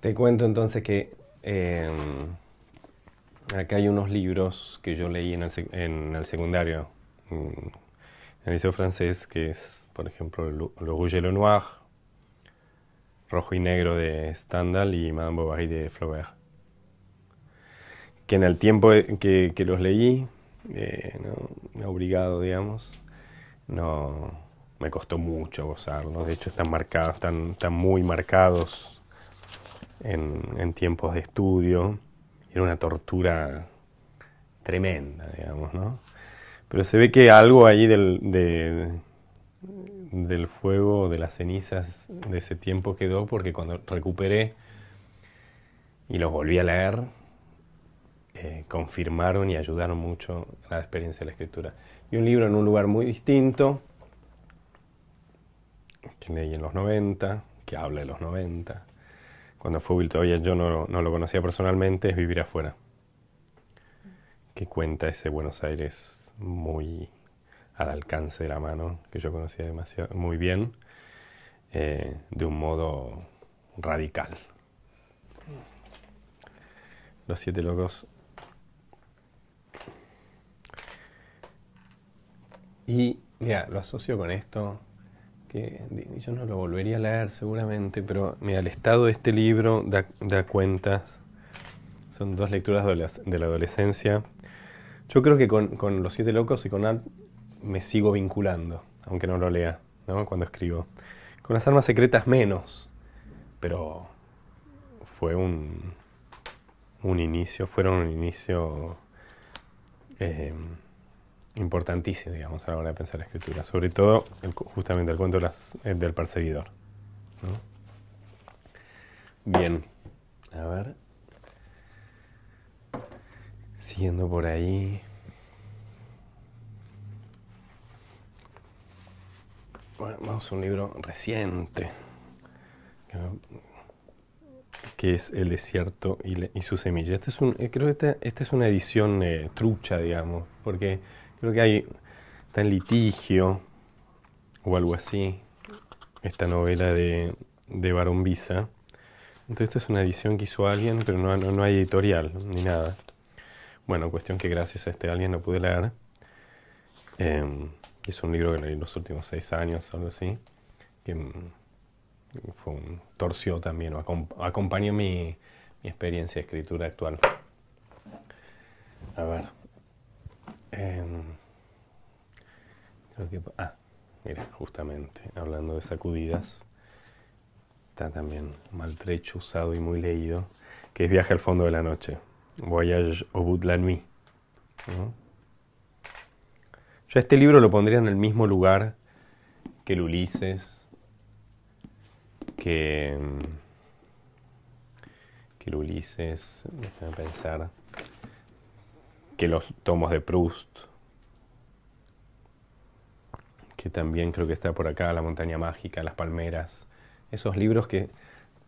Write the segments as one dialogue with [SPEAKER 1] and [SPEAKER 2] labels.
[SPEAKER 1] Te cuento entonces que em, acá hay unos libros que yo leí en el, secundario, en el liceo francés, que es, por ejemplo, Le Rouge et le Noir, Rojo y Negro de Stendhal y Madame Bovary de Flaubert. Que en el tiempo que, los leí, eh, no, obligado, digamos, no me costó mucho gozarlos. De hecho, están marcados, están, están muy marcados en, tiempos de estudio. Era una tortura tremenda, digamos, ¿no? Pero se ve que algo ahí del, del fuego, de las cenizas de ese tiempo quedó, porque cuando recuperé y los volví a leer, eh, confirmaron y ayudaron mucho a la experiencia de la escritura. Y un libro en un lugar muy distinto, que leí en los 90, que habla de los 90, cuando fue todavía yo no, lo conocía personalmente, es Vivir afuera, que cuenta ese Buenos Aires muy al alcance de la mano, que yo conocía demasiado, muy bien, eh, de un modo radical. Los siete locos. Y mira, lo asocio con esto que yo no lo volvería a leer seguramente, pero mira, el estado de este libro da, cuentas, son dos lecturas de la, adolescencia. Yo creo que con, Los Siete Locos y con Art me sigo vinculando, aunque no lo lea, cuando escribo. Con las armas secretas menos, pero fue un, un inicio, fueron un inicio... Eh, importantísimo, digamos, a la hora de pensar la escritura, sobre todo justamente el cuento eh, del perseguidor. Bien, a ver. Siguiendo por ahí. vamos a un libro reciente, que es El desierto y, semillas. su semilla. Este es un, eh, creo que esta, este es una edición eh, trucha, digamos, porque Creo que hay, está en litigio o algo así, esta novela de, de Barón Visa. Entonces, esto es una edición que hizo alguien, pero no, hay editorial ni nada. Bueno, cuestión que gracias a este alguien lo pude leer. es em, un libro que leí en los últimos seis años, algo así, que mm, fue un torció también, o acompañó mi, mi experiencia de escritura actual. A ver creo em, que, ah, mira, justamente hablando de sacudidas, está también maltrecho, usado y muy leído, que es Viaje al fondo de la noche, Voyage au bout de la nuit. Yo este libro lo pondría en el mismo lugar que el Ulises, que, em, que el Ulises, déjame pensar que los tomos de Proust, que también creo que está por acá, La montaña mágica, Las palmeras, esos libros que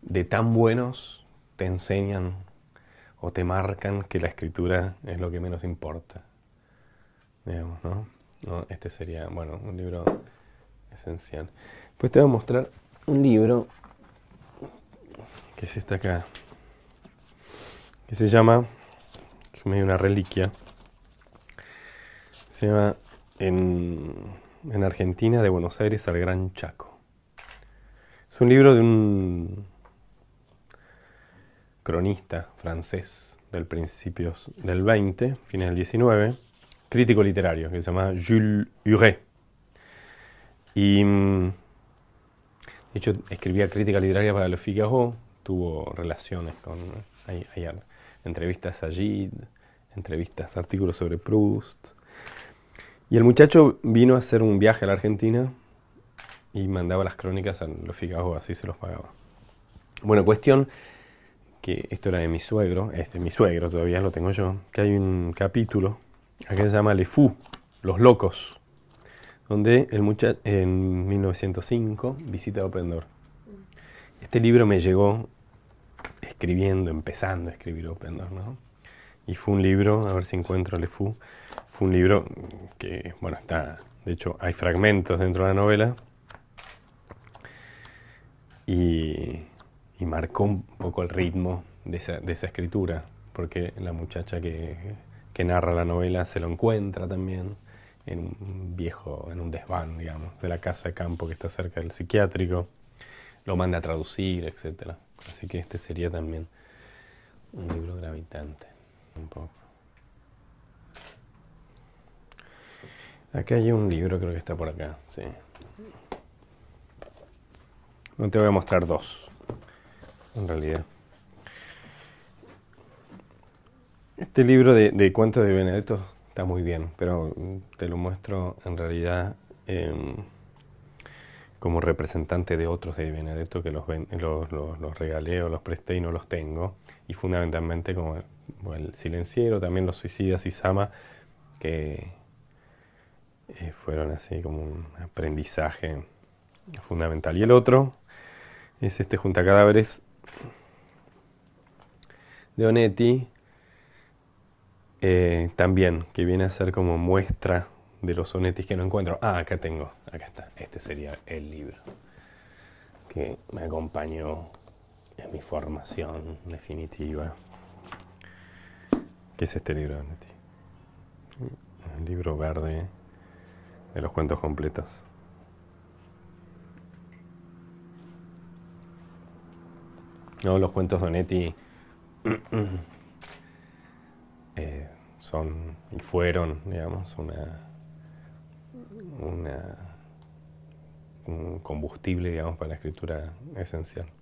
[SPEAKER 1] de tan buenos te enseñan o te marcan que la escritura es lo que menos importa. ¿no? Este sería, bueno, un libro esencial. Pues te voy a mostrar un libro que es este acá, que se llama, es una reliquia, se llama en, Argentina, de Buenos Aires al Gran Chaco. Es un libro de un cronista francés del principio del 20, fines del 19, crítico literario, que se llama Jules Huret. Y mm, de hecho escribía crítica literaria para Le Figaro, tuvo relaciones con... Hay, entrevistas a Gide, entrevistas, artículos sobre Proust. Y el muchacho vino a hacer un viaje a la Argentina y mandaba las crónicas a los Figaro, así se los pagaba. Bueno, cuestión que esto era de mi suegro, este mi suegro todavía lo tengo yo, que hay un capítulo, que se llama Le fu, Los Locos, donde el muchacho en 1905 visita a Opendor. Este libro me llegó escribiendo, empezando a escribir Opendor, ¿no? Y fue un libro, a ver si encuentro Le Fou, un libro que, bueno, está, de hecho hay fragmentos dentro de la novela y, y marcó un poco el ritmo de esa, escritura, porque la muchacha que, que, narra la novela se lo encuentra también en un viejo, en un desván, digamos, de la casa de campo que está cerca del psiquiátrico, lo manda a traducir, etc. Así que este sería también un libro gravitante, un poco. Acá hay un libro, creo que está por acá, sí. No te voy a mostrar dos, en realidad. Este libro de, cuentos de Benedetto está muy bien, pero te lo muestro en realidad em, como representante de otros de Benedetto que los, los, regalé o los presté y no los tengo. Y fundamentalmente como como el silenciero, también los suicidas y Sama, que eh, fueron así como un aprendizaje fundamental. Y el otro es este junta cadáveres de Onetti, eh, también, que viene a ser como muestra de los sonetis que no encuentro. Ah, acá tengo, acá está. Este sería el libro que me acompañó en mi formación definitiva, ¿Qué es este libro, de El libro verde de los cuentos completos. No, los cuentos Donetti eh, son y fueron, digamos, una, una, un combustible, digamos, para la escritura esencial.